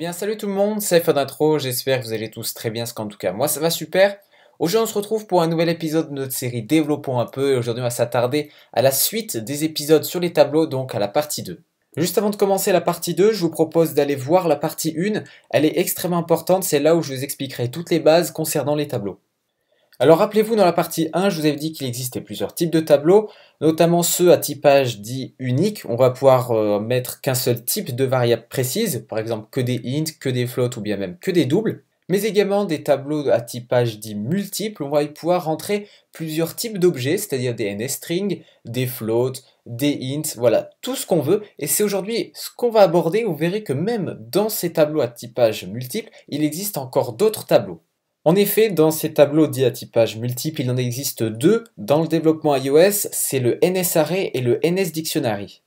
bien salut tout le monde, c'est Intro. j'espère que vous allez tous très bien, parce qu'en tout cas moi ça va super. Aujourd'hui on se retrouve pour un nouvel épisode de notre série Développons un peu, et aujourd'hui on va s'attarder à la suite des épisodes sur les tableaux, donc à la partie 2. Juste avant de commencer la partie 2, je vous propose d'aller voir la partie 1, elle est extrêmement importante, c'est là où je vous expliquerai toutes les bases concernant les tableaux. Alors rappelez-vous, dans la partie 1, je vous avais dit qu'il existait plusieurs types de tableaux, notamment ceux à typage dit unique. On va pouvoir euh, mettre qu'un seul type de variable précise, par exemple que des int, que des floats ou bien même que des doubles. Mais également des tableaux à typage dit multiple, on va y pouvoir rentrer plusieurs types d'objets, c'est-à-dire des strings des floats, des ints, voilà, tout ce qu'on veut. Et c'est aujourd'hui ce qu'on va aborder, vous verrez que même dans ces tableaux à typage multiple, il existe encore d'autres tableaux. En effet, dans ces tableaux dits à typage multiple, il en existe deux dans le développement iOS, c'est le NSArray e et le NSDictionary.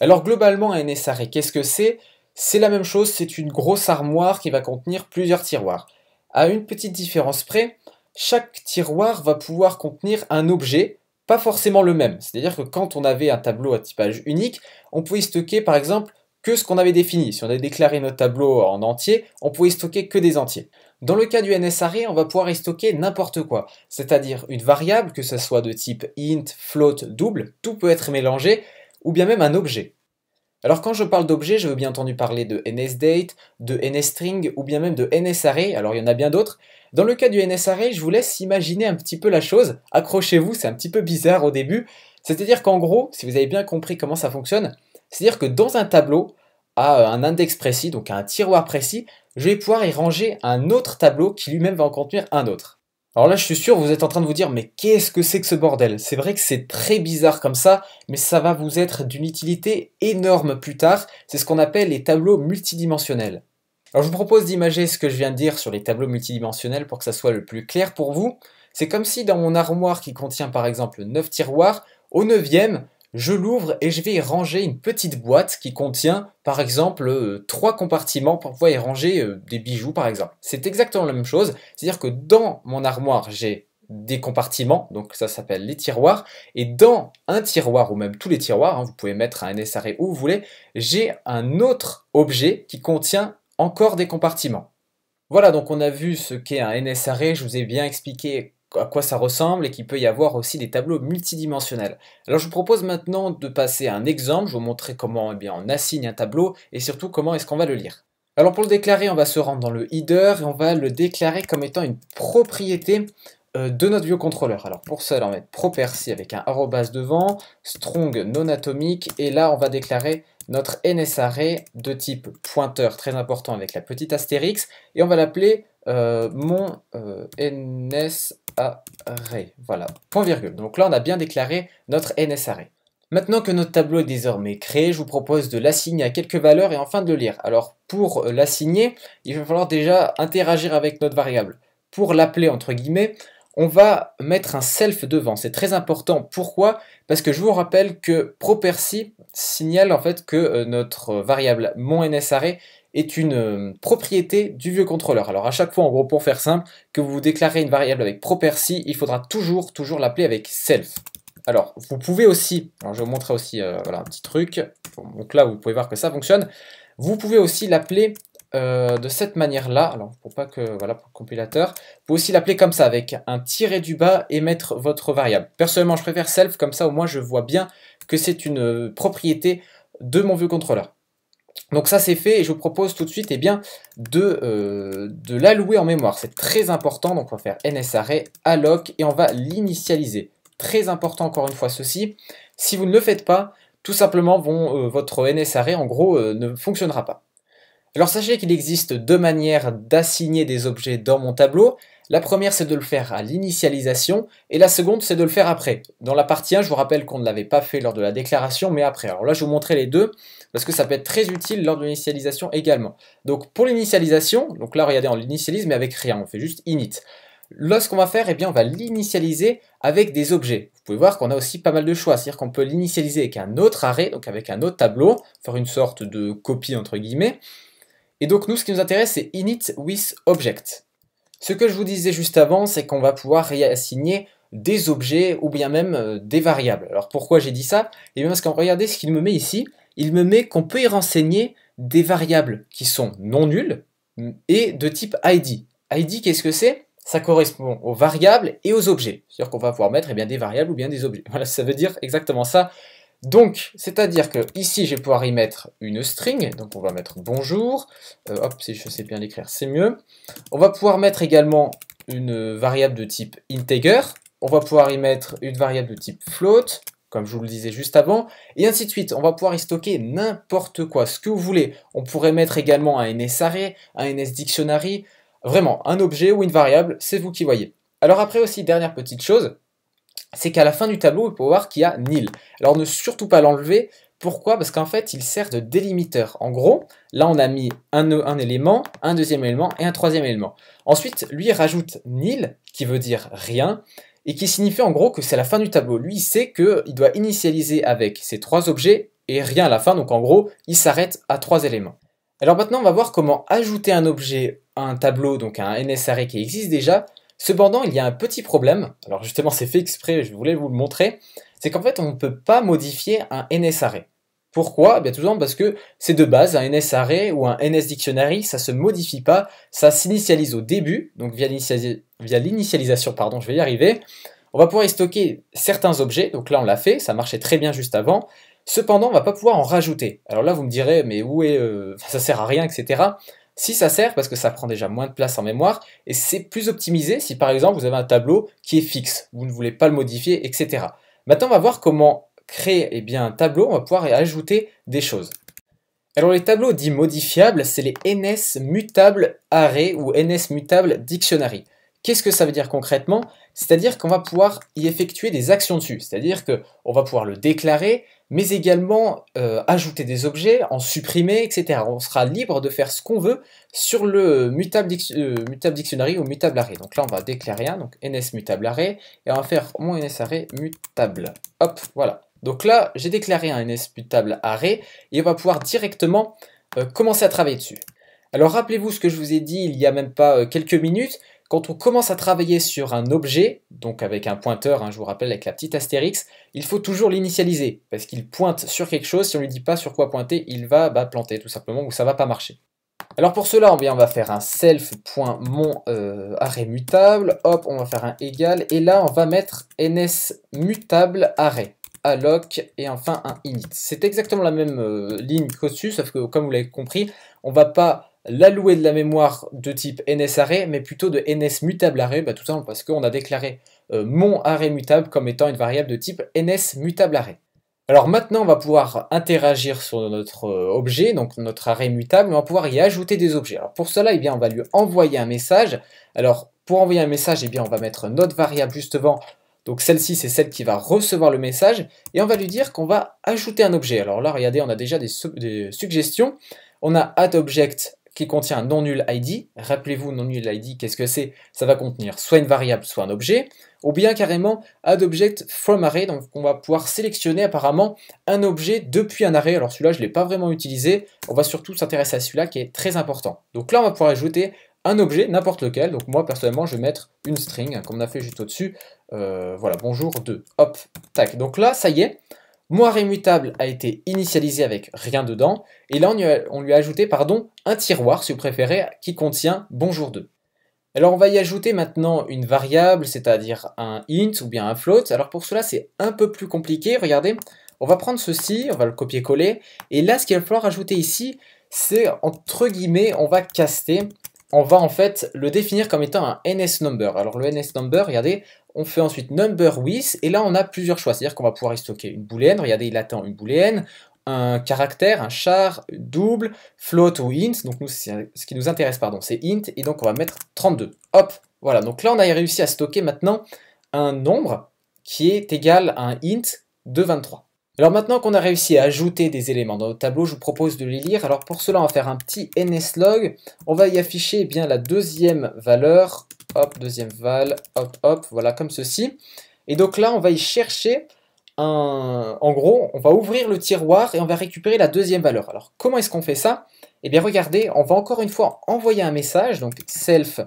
Alors globalement, un NSArray, e, qu'est-ce que c'est C'est la même chose, c'est une grosse armoire qui va contenir plusieurs tiroirs. À une petite différence près, chaque tiroir va pouvoir contenir un objet, pas forcément le même. C'est-à-dire que quand on avait un tableau à typage unique, on pouvait stocker par exemple que ce qu'on avait défini. Si on avait déclaré notre tableau en entier, on pouvait stocker que des entiers. Dans le cas du NSArray, on va pouvoir y stocker n'importe quoi, c'est-à-dire une variable, que ce soit de type int, float, double, tout peut être mélangé, ou bien même un objet. Alors quand je parle d'objet, je veux bien entendu parler de NSDate, de NSString ou bien même de NSArray, alors il y en a bien d'autres. Dans le cas du NSArray, je vous laisse imaginer un petit peu la chose, accrochez-vous, c'est un petit peu bizarre au début, c'est-à-dire qu'en gros, si vous avez bien compris comment ça fonctionne, c'est-à-dire que dans un tableau, à euh, un index précis, donc à un tiroir précis, je vais pouvoir y ranger un autre tableau qui lui-même va en contenir un autre. Alors là, je suis sûr, vous êtes en train de vous dire, mais qu'est-ce que c'est que ce bordel C'est vrai que c'est très bizarre comme ça, mais ça va vous être d'une utilité énorme plus tard. C'est ce qu'on appelle les tableaux multidimensionnels. Alors je vous propose d'imager ce que je viens de dire sur les tableaux multidimensionnels pour que ça soit le plus clair pour vous. C'est comme si dans mon armoire qui contient par exemple 9 tiroirs, au neuvième, je l'ouvre et je vais y ranger une petite boîte qui contient par exemple euh, trois compartiments pour pouvoir y ranger euh, des bijoux par exemple. C'est exactement la même chose, c'est-à-dire que dans mon armoire j'ai des compartiments, donc ça s'appelle les tiroirs, et dans un tiroir ou même tous les tiroirs, hein, vous pouvez mettre un SRE où vous voulez, j'ai un autre objet qui contient encore des compartiments. Voilà, donc on a vu ce qu'est un NSRE, je vous ai bien expliqué à quoi ça ressemble et qu'il peut y avoir aussi des tableaux multidimensionnels. Alors je vous propose maintenant de passer à un exemple, je vais vous montrer comment eh bien, on assigne un tableau et surtout comment est-ce qu'on va le lire. Alors pour le déclarer, on va se rendre dans le header et on va le déclarer comme étant une propriété euh, de notre contrôleur. Alors pour ça, on va mettre propercy avec un arrobas devant, strong non atomique et là on va déclarer notre NSARray e de type pointeur très important avec la petite astérix et on va l'appeler euh, mon euh, E. Voilà, point virgule. Donc là, on a bien déclaré notre NSArray. E. Maintenant que notre tableau est désormais créé, je vous propose de l'assigner à quelques valeurs et enfin de le lire. Alors pour euh, l'assigner, il va falloir déjà interagir avec notre variable. Pour l'appeler entre guillemets, on va mettre un self devant. C'est très important. Pourquoi Parce que je vous rappelle que propercy signale en fait que euh, notre variable mon NSArray e, est une euh, propriété du vieux contrôleur. Alors à chaque fois, en gros, pour faire simple, que vous déclarez une variable avec PROPERCY, il faudra toujours, toujours l'appeler avec self. Alors, vous pouvez aussi, je vais vous montrer aussi euh, voilà, un petit truc, donc là, vous pouvez voir que ça fonctionne. Vous pouvez aussi l'appeler euh, de cette manière-là, alors pour pas que, voilà, pour le compilateur, vous pouvez aussi l'appeler comme ça, avec un tiret du bas et mettre votre variable. Personnellement, je préfère self, comme ça, au moins, je vois bien que c'est une propriété de mon vieux contrôleur. Donc ça c'est fait et je vous propose tout de suite eh bien, de, euh, de l'allouer en mémoire. C'est très important, donc on va faire nsarray alloc et on va l'initialiser. Très important encore une fois ceci. Si vous ne le faites pas, tout simplement euh, votre nsarray en gros euh, ne fonctionnera pas. Alors sachez qu'il existe deux manières d'assigner des objets dans mon tableau. La première, c'est de le faire à l'initialisation, et la seconde, c'est de le faire après. Dans la partie 1, je vous rappelle qu'on ne l'avait pas fait lors de la déclaration, mais après. Alors là, je vous montrer les deux, parce que ça peut être très utile lors de l'initialisation également. Donc pour l'initialisation, donc là, regardez, on l'initialise, mais avec rien, on fait juste init. Lorsqu'on va faire, eh bien, on va l'initialiser avec des objets. Vous pouvez voir qu'on a aussi pas mal de choix, c'est-à-dire qu'on peut l'initialiser avec un autre arrêt, donc avec un autre tableau, faire une sorte de copie entre guillemets, et donc nous, ce qui nous intéresse, c'est init with object. Ce que je vous disais juste avant, c'est qu'on va pouvoir réassigner des objets ou bien même euh, des variables. Alors pourquoi j'ai dit ça Et eh bien parce qu'en regardez ce qu'il me met ici, il me met qu'on peut y renseigner des variables qui sont non nulles et de type ID. ID, qu'est-ce que c'est Ça correspond aux variables et aux objets. C'est-à-dire qu'on va pouvoir mettre eh bien, des variables ou bien des objets. Voilà, ça veut dire exactement ça. Donc, c'est-à-dire que ici, je vais pouvoir y mettre une string. Donc, on va mettre bonjour. Euh, hop, si je sais bien l'écrire, c'est mieux. On va pouvoir mettre également une variable de type integer. On va pouvoir y mettre une variable de type float, comme je vous le disais juste avant, et ainsi de suite. On va pouvoir y stocker n'importe quoi, ce que vous voulez. On pourrait mettre également un nsarray, un nsdictionary, vraiment un objet ou une variable, c'est vous qui voyez. Alors après aussi, dernière petite chose, c'est qu'à la fin du tableau, vous pouvez voir qu'il y a nil. Alors ne surtout pas l'enlever. Pourquoi Parce qu'en fait, il sert de délimiteur. En gros, là, on a mis un, élément, un deuxième élément et un troisième élément. Ensuite, lui rajoute nil, qui veut dire rien, et qui signifie en gros que c'est la fin du tableau. Lui, il sait qu'il doit initialiser avec ces trois objets et rien à la fin. Donc en gros, il s'arrête à trois éléments. Alors maintenant, on va voir comment ajouter un objet à un tableau, donc à un NSArray qui existe déjà, Cependant, il y a un petit problème, alors justement c'est fait exprès, je voulais vous le montrer, c'est qu'en fait on ne peut pas modifier un NSArray. E. Pourquoi eh bien, Tout simplement parce que c'est de base, un NSArray e ou un NSDictionary, ça se modifie pas, ça s'initialise au début, donc via l'initialisation, pardon, je vais y arriver. On va pouvoir y stocker certains objets, donc là on l'a fait, ça marchait très bien juste avant. Cependant, on va pas pouvoir en rajouter. Alors là, vous me direz, mais où est, euh, ça sert à rien, etc. Si ça sert parce que ça prend déjà moins de place en mémoire et c'est plus optimisé si par exemple vous avez un tableau qui est fixe, vous ne voulez pas le modifier, etc. Maintenant on va voir comment créer et eh bien, un tableau, on va pouvoir y ajouter des choses. Alors les tableaux dits modifiables, c'est les NS mutable array ou NS mutable dictionary. Qu'est-ce que ça veut dire concrètement C'est-à-dire qu'on va pouvoir y effectuer des actions dessus, c'est-à-dire qu'on va pouvoir le déclarer, mais également euh, ajouter des objets, en supprimer, etc. On sera libre de faire ce qu'on veut sur le mutable, euh, mutable, dictionary ou mutable arrêt. Donc là, on va déclarer un, donc ns mutable arrêt et on va faire mon ns array mutable. Hop, voilà. Donc là, j'ai déclaré un ns mutable arrêt et on va pouvoir directement euh, commencer à travailler dessus. Alors rappelez-vous ce que je vous ai dit il y a même pas quelques minutes, quand on commence à travailler sur un objet, donc avec un pointeur, hein, je vous rappelle avec la petite astérix, il faut toujours l'initialiser, parce qu'il pointe sur quelque chose, si on ne lui dit pas sur quoi pointer, il va bah, planter tout simplement, ou ça va pas marcher. Alors pour cela, on va faire un point euh, mutable, hop, on va faire un égal, et là on va mettre ns mutable arrêt alloc et enfin un init. C'est exactement la même euh, ligne qu'au-dessus, sauf que comme vous l'avez compris, on va pas l'alloué de la mémoire de type NSArray, mais plutôt de NSMutableArray, bah, tout simplement parce qu'on a déclaré euh, mon array mutable comme étant une variable de type NSMutableArray. Alors maintenant, on va pouvoir interagir sur notre euh, objet, donc notre array mutable, on va pouvoir y ajouter des objets. Alors pour cela, eh bien, on va lui envoyer un message. Alors pour envoyer un message, eh bien, on va mettre notre variable justement. Donc celle-ci, c'est celle qui va recevoir le message. Et on va lui dire qu'on va ajouter un objet. Alors là, regardez, on a déjà des, des suggestions. On a addObject qui contient non nul id. Rappelez-vous, non nul id, qu'est-ce que c'est Ça va contenir soit une variable, soit un objet, ou bien carrément add object from array. Donc on va pouvoir sélectionner apparemment un objet depuis un array. Alors celui-là, je ne l'ai pas vraiment utilisé. On va surtout s'intéresser à celui-là qui est très important. Donc là, on va pouvoir ajouter un objet, n'importe lequel. Donc moi, personnellement, je vais mettre une string, comme on a fait juste au-dessus. Euh, voilà, bonjour 2. Hop, tac. Donc là, ça y est, Moire immutable a été initialisé avec rien dedans, et là on lui a, ajouté pardon, un tiroir, si vous préférez, qui contient bonjour 2. Alors on va y ajouter maintenant une variable, c'est-à-dire un int ou bien un float. Alors pour cela c'est un peu plus compliqué, regardez, on va prendre ceci, on va le copier-coller, et là ce qu'il va falloir ajouter ici, c'est entre guillemets, on va caster, on va en fait le définir comme étant un NS number. Alors le NS number, regardez, on fait ensuite number with, et là on a plusieurs choix, c'est-à-dire qu'on va pouvoir y stocker une booléenne, regardez il attend une booléenne, un caractère, un char, double, float ou int, donc nous ce qui nous intéresse pardon, c'est int, et donc on va mettre 32. Hop, voilà, donc là on a réussi à stocker maintenant un nombre qui est égal à un int de 23. Alors maintenant qu'on a réussi à ajouter des éléments dans notre tableau, je vous propose de les lire. Alors pour cela, on va faire un petit nslog. On va y afficher eh bien la deuxième valeur. Hop, deuxième val, hop, hop, voilà comme ceci. Et donc là, on va y chercher un... En gros, on va ouvrir le tiroir et on va récupérer la deuxième valeur. Alors comment est-ce qu'on fait ça Eh bien regardez, on va encore une fois envoyer un message, donc self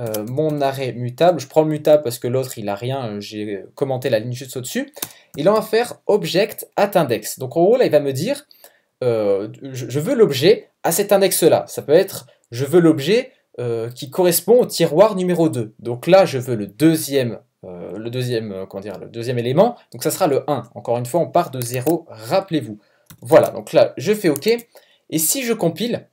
euh, mon arrêt mutable. Je prends le mutable parce que l'autre, il a rien. J'ai commenté la ligne juste au-dessus. Il en va faire object at index. Donc en gros, là, il va me dire, euh, je veux l'objet à cet index-là. Ça peut être, je veux l'objet euh, qui correspond au tiroir numéro 2. Donc là, je veux le deuxième, le deuxième, comment dire, le deuxième élément. Donc ça sera le 1. Encore une fois, on part de 0, rappelez-vous. Voilà, donc là, je fais OK. Et si je compile,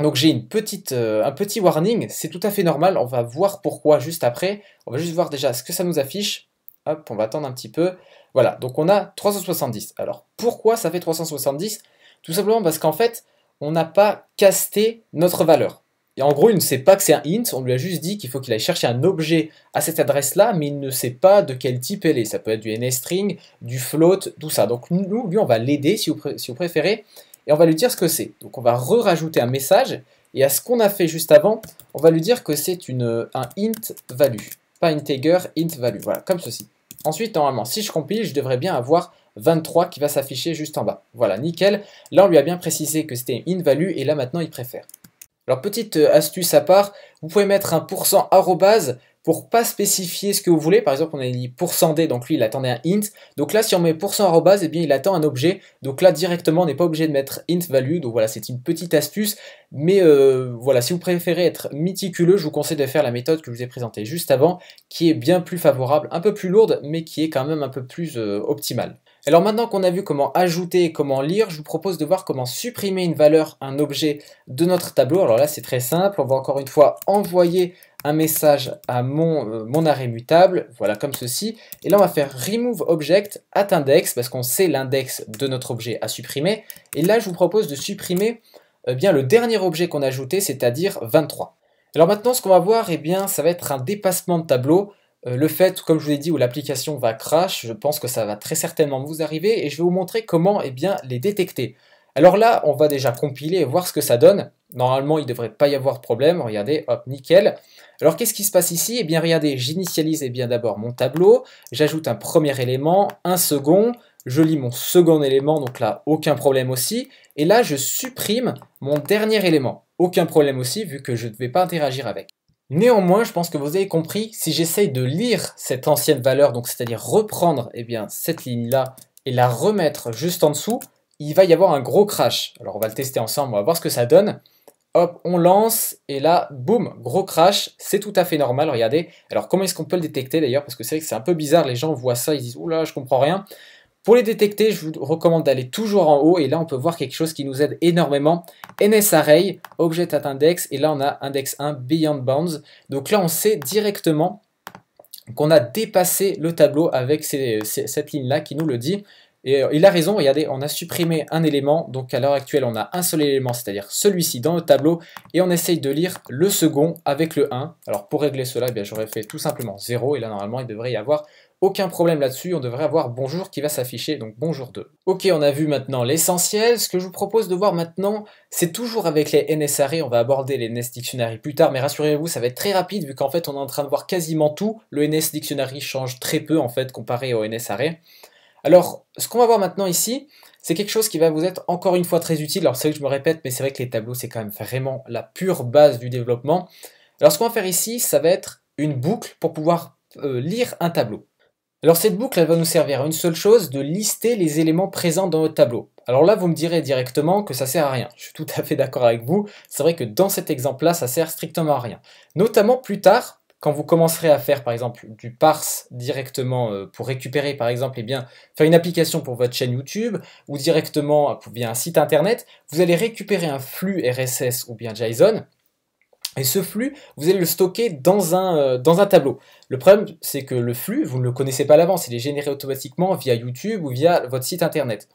donc j'ai une petite, euh, un petit warning, c'est tout à fait normal, on va voir pourquoi juste après. On va juste voir déjà ce que ça nous affiche. Hop, on va attendre un petit peu. Voilà, donc on a 370. Alors pourquoi ça fait 370 Tout simplement parce qu'en fait, on n'a pas casté notre valeur. Et en gros, il ne sait pas que c'est un int, on lui a juste dit qu'il faut qu'il aille chercher un objet à cette adresse-là, mais il ne sait pas de quel type elle est. Ça peut être du NSTring, du float, tout ça. Donc nous, lui, on va l'aider, si vous préférez, et on va lui dire ce que c'est. Donc on va re-rajouter un message, et à ce qu'on a fait juste avant, on va lui dire que c'est un int value. Pas integer, int value. Voilà, comme ceci. Ensuite, normalement, si je compile, je devrais bien avoir 23 qui va s'afficher juste en bas. Voilà, nickel. Là, on lui a bien précisé que c'était int value, et là, maintenant, il préfère. Alors, petite euh, astuce à part, vous pouvez mettre un pourcent arrobase pour pas spécifier ce que vous voulez. Par exemple, on a dit %d, donc lui, il attendait un int. Donc là, si on met pourcent arrobase, eh bien, il attend un objet. Donc là, directement, on n'est pas obligé de mettre int value. Donc voilà, c'est une petite astuce. Mais euh, voilà, si vous préférez être méticuleux, je vous conseille de faire la méthode que je vous ai présentée juste avant, qui est bien plus favorable, un peu plus lourde, mais qui est quand même un peu plus euh, optimale. Alors maintenant qu'on a vu comment ajouter et comment lire, je vous propose de voir comment supprimer une valeur, un objet de notre tableau. Alors là, c'est très simple. On va encore une fois envoyer un message à euh, mon, arrêt mutable, voilà comme ceci. Et là, on va faire remove object at index, parce qu'on sait l'index de notre objet à supprimer. Et là, je vous propose de supprimer euh, bien, le dernier objet qu'on a ajouté, c'est-à-dire 23. Alors maintenant, ce qu'on va voir, et eh bien, ça va être un dépassement de tableau. Euh, le fait, comme je vous l'ai dit, où l'application va crash, je pense que ça va très certainement vous arriver, et je vais vous montrer comment eh bien, les détecter. Alors là, on va déjà compiler et voir ce que ça donne. Normalement, il ne devrait pas y avoir de problème. Regardez, hop, nickel. Alors, qu'est-ce qui se passe ici Eh bien, regardez, j'initialise eh bien d'abord mon tableau. J'ajoute un premier élément, un second. Je lis mon second élément, donc là, aucun problème aussi. Et là, je supprime mon dernier élément. Aucun problème aussi, vu que je ne vais pas interagir avec. Néanmoins, je pense que vous avez compris, si j'essaye de lire cette ancienne valeur, donc c'est-à-dire reprendre eh bien, cette ligne-là et la remettre juste en dessous, il va y avoir un gros crash. Alors on va le tester ensemble, on va voir ce que ça donne hop, on lance, et là, boum, gros crash, c'est tout à fait normal, regardez. Alors comment est-ce qu'on peut le détecter d'ailleurs Parce que c'est vrai que c'est un peu bizarre, les gens voient ça, ils disent, là, je comprends rien. Pour les détecter, je vous recommande d'aller toujours en haut, et là on peut voir quelque chose qui nous aide énormément. NSArray, Object at Index, et là on a Index 1, Beyond Bounds. Donc là on sait directement qu'on a dépassé le tableau avec cette ligne-là qui nous le dit. Et euh, il a raison, regardez, on a supprimé un élément, donc à l'heure actuelle on a un seul élément, c'est-à-dire celui-ci dans le tableau, et on essaye de lire le second avec le 1. Alors pour régler cela, eh j'aurais fait tout simplement 0, et là normalement il devrait y avoir aucun problème là-dessus, on devrait avoir bonjour qui va s'afficher, donc bonjour 2. Ok, on a vu maintenant l'essentiel, ce que je vous propose de voir maintenant, c'est toujours avec les NSR on va aborder les NS Dictionary plus tard, mais rassurez-vous, ça va être très rapide, vu qu'en fait on est en train de voir quasiment tout, le NS Dictionary change très peu en fait comparé au NSR alors, ce qu'on va voir maintenant ici, c'est quelque chose qui va vous être encore une fois très utile. Alors, c'est vrai que je me répète, mais c'est vrai que les tableaux, c'est quand même vraiment la pure base du développement. Alors, ce qu'on va faire ici, ça va être une boucle pour pouvoir euh, lire un tableau. Alors, cette boucle, elle va nous servir à une seule chose, de lister les éléments présents dans notre tableau. Alors là, vous me direz directement que ça sert à rien. Je suis tout à fait d'accord avec vous. C'est vrai que dans cet exemple-là, ça sert strictement à rien. Notamment plus tard, quand vous commencerez à faire par exemple du parse directement euh, pour récupérer par exemple et eh bien, faire une application pour votre chaîne YouTube ou directement via un site internet, vous allez récupérer un flux RSS ou bien JSON et ce flux, vous allez le stocker dans un, euh, dans un tableau. Le problème, c'est que le flux, vous ne le connaissez pas à l'avance, il est généré automatiquement via YouTube ou via votre site internet.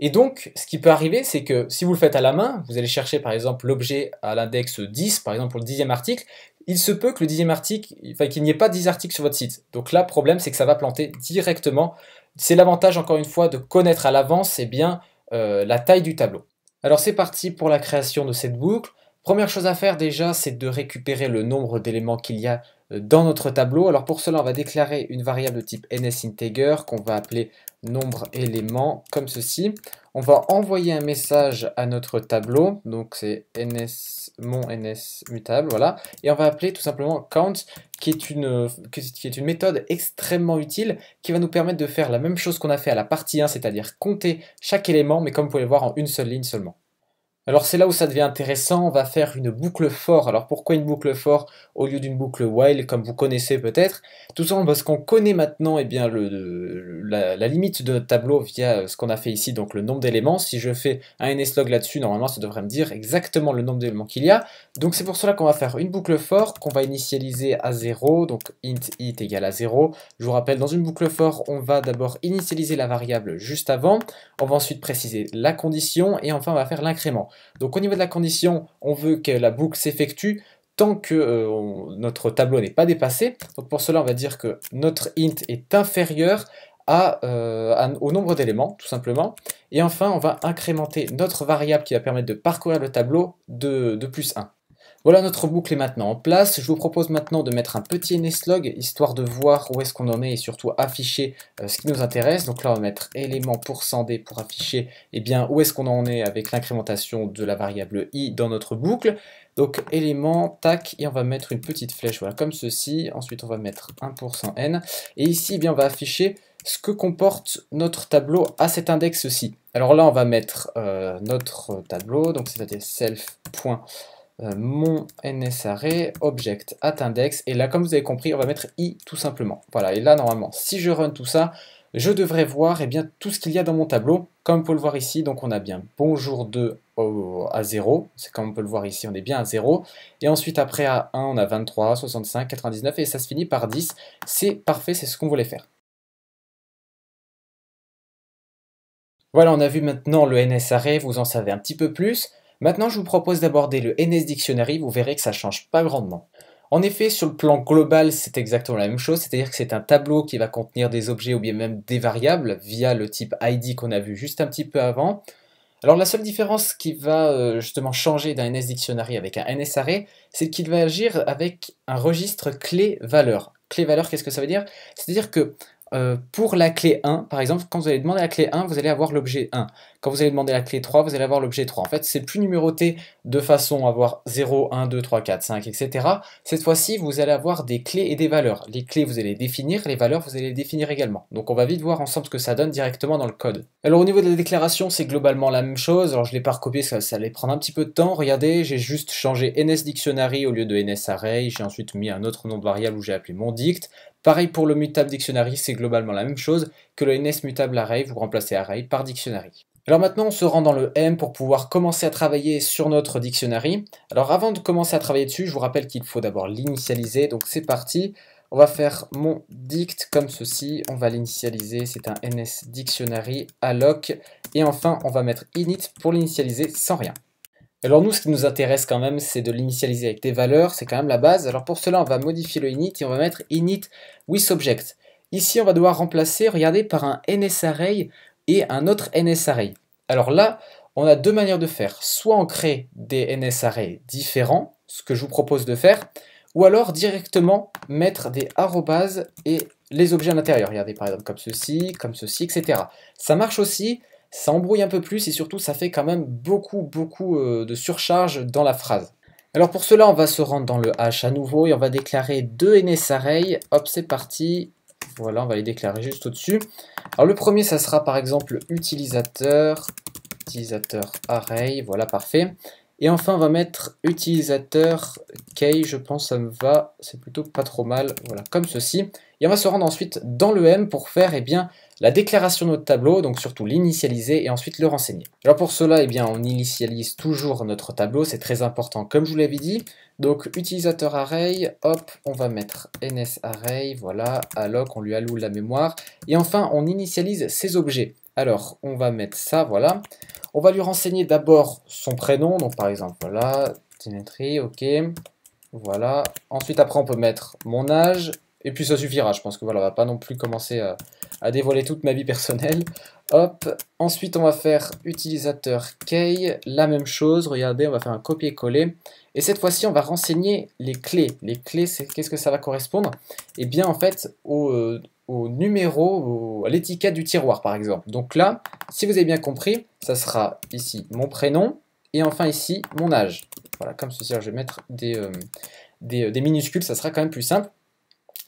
Et donc, ce qui peut arriver, c'est que si vous le faites à la main, vous allez chercher par exemple l'objet à l'index 10, par exemple pour le dixième article, il se peut que le dixième article, enfin qu'il n'y ait pas 10 articles sur votre site. Donc là, problème, c'est que ça va planter directement. C'est l'avantage, encore une fois, de connaître à l'avance eh bien euh, la taille du tableau. Alors c'est parti pour la création de cette boucle. Première chose à faire déjà, c'est de récupérer le nombre d'éléments qu'il y a dans notre tableau. Alors pour cela, on va déclarer une variable de type nsInteger qu'on va appeler nombre élément comme ceci. On va envoyer un message à notre tableau, donc c'est ns mon ns mutable, voilà, et on va appeler tout simplement count, qui est une qui est une méthode extrêmement utile qui va nous permettre de faire la même chose qu'on a fait à la partie 1, c'est-à-dire compter chaque élément, mais comme vous pouvez le voir en une seule ligne seulement. Alors c'est là où ça devient intéressant, on va faire une boucle for. Alors pourquoi une boucle for au lieu d'une boucle while comme vous connaissez peut-être Tout simplement parce qu'on connaît maintenant eh bien, le, la, limite de notre tableau via euh, ce qu'on a fait ici, donc le nombre d'éléments. Si je fais un nslog là-dessus, normalement ça devrait me dire exactement le nombre d'éléments qu'il y a. Donc c'est pour cela qu'on va faire une boucle for qu'on va initialiser à 0, donc int it égale à 0. Je vous rappelle, dans une boucle for, on va d'abord initialiser la variable juste avant, on va ensuite préciser la condition et enfin on va faire l'incrément. Donc au niveau de la condition, on veut que la boucle s'effectue tant que euh, notre tableau n'est pas dépassé. Donc pour cela, on va dire que notre int est inférieur euh, au nombre d'éléments, tout simplement. Et enfin, on va incrémenter notre variable qui va permettre de parcourir le tableau de, de plus 1. Voilà, notre boucle est maintenant en place. Je vous propose maintenant de mettre un petit NSLog, histoire de voir où est-ce qu'on en est et surtout afficher euh, ce qui nous intéresse. Donc là, on va mettre élément pour %d pour afficher et eh bien, où est-ce qu'on en est avec l'incrémentation de la variable i dans notre boucle. Donc élément, tac, et on va mettre une petite flèche, voilà, comme ceci. Ensuite, on va mettre 1% n. Et ici, eh bien, on va afficher ce que comporte notre tableau à cet index-ci. Alors là, on va mettre euh, notre tableau, donc c'est-à-dire self. Euh, mon nsarray object at index et là comme vous avez compris on va mettre i tout simplement voilà et là normalement si je run tout ça je devrais voir et eh bien, tout ce qu'il y a dans mon tableau comme on peut le voir ici donc on a bien bonjour 2 à 0 c'est comme on peut le voir ici on est bien à 0 et ensuite après à 1 on a 23 65 99 et ça se finit par 10 c'est parfait c'est ce qu'on voulait faire voilà, on a vu maintenant le NSARray, vous en savez un petit peu plus. Maintenant, je vous propose d'aborder le NS Dictionary, vous verrez que ça change pas grandement. En effet, sur le plan global, c'est exactement la même chose, c'est-à-dire que c'est un tableau qui va contenir des objets ou bien même des variables via le type ID qu'on a vu juste un petit peu avant. Alors la seule différence qui va euh, justement changer d'un NS Dictionary avec un NS c'est qu'il va agir avec un registre clé-valeur. Clé-valeur, qu'est-ce que ça veut dire C'est-à-dire que euh, pour la clé 1, par exemple, quand vous allez demander la clé 1, vous allez avoir l'objet 1. Quand vous allez demander la clé 3, vous allez avoir l'objet 3. En fait, c'est plus numéroté de façon à avoir 0, 1, 2, 3, 4, 5, etc. Cette fois-ci, vous allez avoir des clés et des valeurs. Les clés, vous allez les définir, les valeurs, vous allez les définir également. Donc, on va vite voir ensemble ce que ça donne directement dans le code. Alors, au niveau de la déclaration, c'est globalement la même chose. Alors, je ne l'ai pas recopié, ça, allait prendre un petit peu de temps. Regardez, j'ai juste changé NS Dictionary au lieu de NS Array. J'ai ensuite mis un autre nom de variable où j'ai appelé mon dict. Pareil pour le mutable dictionary, c'est globalement la même chose que le NS mutable array, vous remplacez array par dictionary. Alors maintenant, on se rend dans le M pour pouvoir commencer à travailler sur notre dictionary. Alors avant de commencer à travailler dessus, je vous rappelle qu'il faut d'abord l'initialiser, donc c'est parti. On va faire mon dict comme ceci, on va l'initialiser, c'est un ns dictionary alloc, et enfin on va mettre init pour l'initialiser sans rien. Alors nous, ce qui nous intéresse quand même, c'est de l'initialiser avec des valeurs, c'est quand même la base. Alors pour cela, on va modifier le init et on va mettre init with object. Ici, on va devoir remplacer, regardez, par un nsArray et un autre nsArray. Alors là, on a deux manières de faire. Soit on crée des nsArrays différents, ce que je vous propose de faire, ou alors directement mettre des arrobases et les objets à l'intérieur. Regardez par exemple comme ceci, comme ceci, etc. Ça marche aussi, ça embrouille un peu plus et surtout ça fait quand même beaucoup beaucoup euh, de surcharge dans la phrase. Alors pour cela on va se rendre dans le H à nouveau et on va déclarer deux NS array, hop c'est parti, voilà on va les déclarer juste au dessus. Alors le premier ça sera par exemple utilisateur, utilisateur array, voilà parfait. Et enfin, on va mettre utilisateur k », je pense ça me va, c'est plutôt pas trop mal, voilà, comme ceci. Et on va se rendre ensuite dans le M pour faire eh bien, la déclaration de notre tableau, donc surtout l'initialiser et ensuite le renseigner. Alors pour cela, eh bien, on initialise toujours notre tableau, c'est très important comme je vous l'avais dit. Donc utilisateur array, hop, on va mettre ns array. voilà, alloc, on lui alloue la mémoire. Et enfin, on initialise ses objets. Alors, on va mettre ça, voilà. On va lui renseigner d'abord son prénom. Donc par exemple, voilà, Ténétrie, ok. Voilà. Ensuite, après, on peut mettre mon âge. Et puis ça suffira, je pense que voilà, on va pas non plus commencer à, dévoiler toute ma vie personnelle. Hop, ensuite on va faire utilisateur key, la même chose, regardez, on va faire un copier-coller. Et cette fois-ci, on va renseigner les clés. Les clés, qu'est-ce que ça va correspondre Eh bien, en fait, au, euh, numéro, à l'étiquette du tiroir, par exemple. Donc là, si vous avez bien compris, ça sera ici mon prénom et enfin ici mon âge. Voilà, comme ceci, je vais mettre euh, euh, des, minuscules, ça sera quand même plus simple.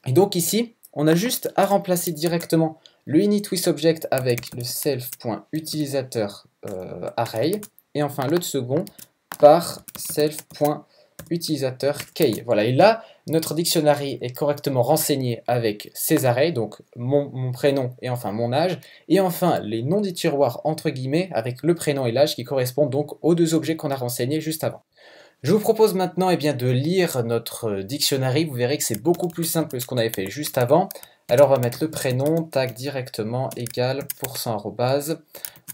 Et donc ici, on a juste à remplacer directement le object avec le self.utilisateur array et enfin le second par k. Voilà, et là, notre dictionnaire est correctement renseigné avec ses arrêts, donc mon, prénom et enfin mon âge, et enfin les noms des tiroirs entre guillemets avec le prénom et l'âge qui correspondent donc aux deux objets qu'on a renseignés juste avant. Je vous propose maintenant eh bien, de lire notre dictionnaire, vous verrez que c'est beaucoup plus simple que ce qu'on avait fait juste avant. Alors on va mettre le prénom, tag directement, égal, pourcent, arrobase.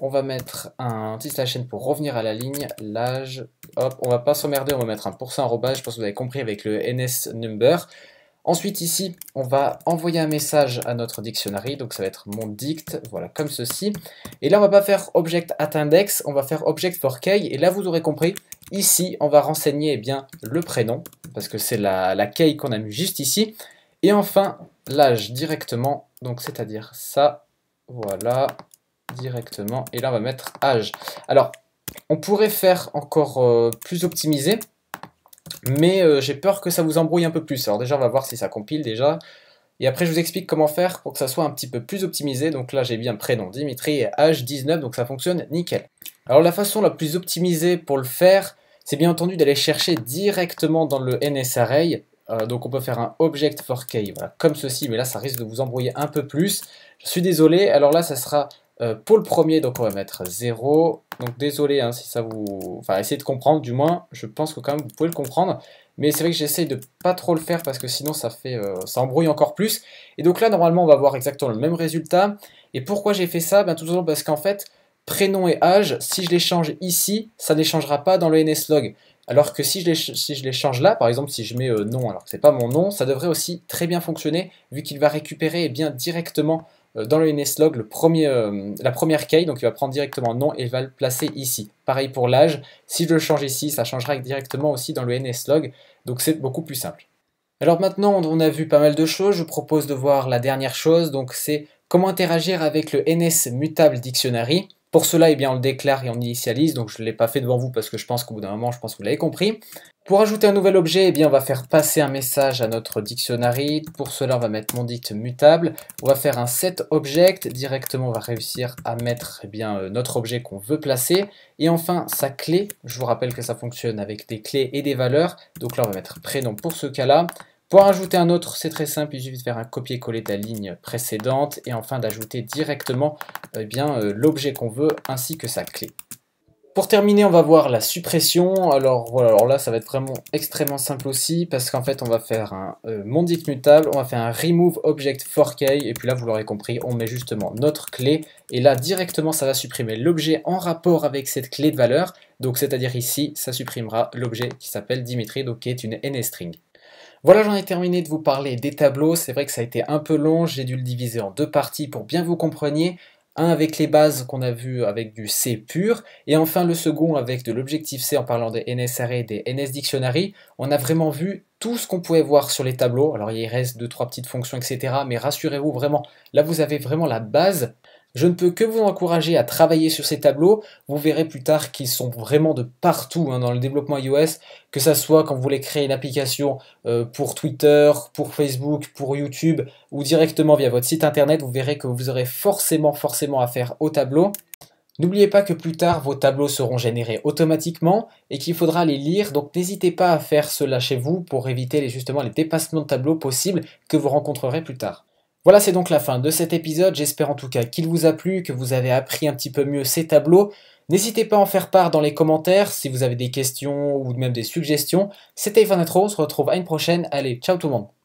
On va mettre un petit slash chaîne pour revenir à la ligne, l'âge, hop, on va pas s'emmerder, on va mettre un pourcent, arrobase, je pense que vous avez compris avec le ns number. Ensuite ici, on va envoyer un message à notre dictionnaire, donc ça va être mon dict, voilà, comme ceci. Et là, on va pas faire object at index, on va faire object for key, et là, vous aurez compris, ici, on va renseigner eh bien, le prénom, parce que c'est la, la key qu'on a mis juste ici. Et enfin, l'âge directement, donc c'est-à-dire ça, voilà, directement, et là on va mettre âge. Alors, on pourrait faire encore euh, plus optimisé, mais euh, j'ai peur que ça vous embrouille un peu plus. Alors déjà, on va voir si ça compile déjà. Et après, je vous explique comment faire pour que ça soit un petit peu plus optimisé. Donc là, j'ai bien prénom Dimitri et âge 19, donc ça fonctionne nickel. Alors la façon la plus optimisée pour le faire, c'est bien entendu d'aller chercher directement dans le Array. E euh, donc on peut faire un object 4K, comme ceci, mais là ça risque de vous embrouiller un peu plus. Je suis désolé, alors là ça sera euh, pour le premier, donc on va mettre 0. Donc désolé hein, si ça vous... Enfin essayez de comprendre, du moins je pense que quand même vous pouvez le comprendre. Mais c'est vrai que j'essaye de pas trop le faire parce que sinon ça fait euh, ça embrouille encore plus. Et donc là normalement on va avoir exactement le même résultat. Et pourquoi j'ai fait ça ben, Tout simplement parce qu'en fait prénom et âge, si je les change ici, ça ne les changera pas dans le NSLog. Alors que si je, les, change là, par exemple si je mets euh, nom alors que n'est pas mon nom, ça devrait aussi très bien fonctionner vu qu'il va récupérer eh bien directement euh, dans le NSLog euh, la première key, donc il va prendre directement nom et il va le placer ici. Pareil pour l'âge, si je le change ici, ça changera directement aussi dans le NSLog, donc c'est beaucoup plus simple. Alors maintenant, on a vu pas mal de choses, je vous propose de voir la dernière chose, donc c'est comment interagir avec le mutable Dictionary. Pour cela, eh bien, on le déclare et on initialise, donc je ne l'ai pas fait devant vous parce que je pense qu'au bout d'un moment, je pense que vous l'avez compris. Pour ajouter un nouvel objet, eh bien, on va faire passer un message à notre dictionnaire. Pour cela, on va mettre mon dict mutable. On va faire un set object. Directement, on va réussir à mettre eh bien, euh, notre objet qu'on veut placer. Et enfin, sa clé. Je vous rappelle que ça fonctionne avec des clés et des valeurs. Donc là, on va mettre prénom pour ce cas-là. Pour ajouter un autre, c'est très simple, il suffit de faire un copier-coller de la ligne précédente et enfin d'ajouter directement eh bien euh, l'objet qu'on veut ainsi que sa clé. Pour terminer, on va voir la suppression. Alors voilà, alors là ça va être vraiment extrêmement simple aussi parce qu'en fait on va faire un euh, mondic mutable, on va faire un remove object 4K et puis là vous l'aurez compris, on met justement notre clé et là directement ça va supprimer l'objet en rapport avec cette clé de valeur. Donc c'est-à-dire ici, ça supprimera l'objet qui s'appelle Dimitri donc qui est une n-string. Voilà, j'en ai terminé de vous parler des tableaux. C'est vrai que ça a été un peu long, j'ai dû le diviser en deux parties pour bien vous compreniez. Un avec les bases qu'on a vu avec du C pur, et enfin le second avec de l'objectif C en parlant des NSR et des NS Dictionary. On a vraiment vu tout ce qu'on pouvait voir sur les tableaux. Alors il reste deux, trois petites fonctions, etc. Mais rassurez-vous vraiment, là vous avez vraiment la base je ne peux que vous encourager à travailler sur ces tableaux. Vous verrez plus tard qu'ils sont vraiment de partout hein, dans le développement iOS, que ça soit quand vous voulez créer une application euh, pour Twitter, pour Facebook, pour YouTube ou directement via votre site internet, vous verrez que vous aurez forcément, forcément faire au tableau. N'oubliez pas que plus tard, vos tableaux seront générés automatiquement et qu'il faudra les lire, donc n'hésitez pas à faire cela chez vous pour éviter les, justement les dépassements de tableaux possibles que vous rencontrerez plus tard. Voilà, c'est donc la fin de cet épisode. J'espère en tout cas qu'il vous a plu, que vous avez appris un petit peu mieux ces tableaux. N'hésitez pas à en faire part dans les commentaires si vous avez des questions ou même des suggestions. C'était Yvan on se retrouve à une prochaine. Allez, ciao tout le monde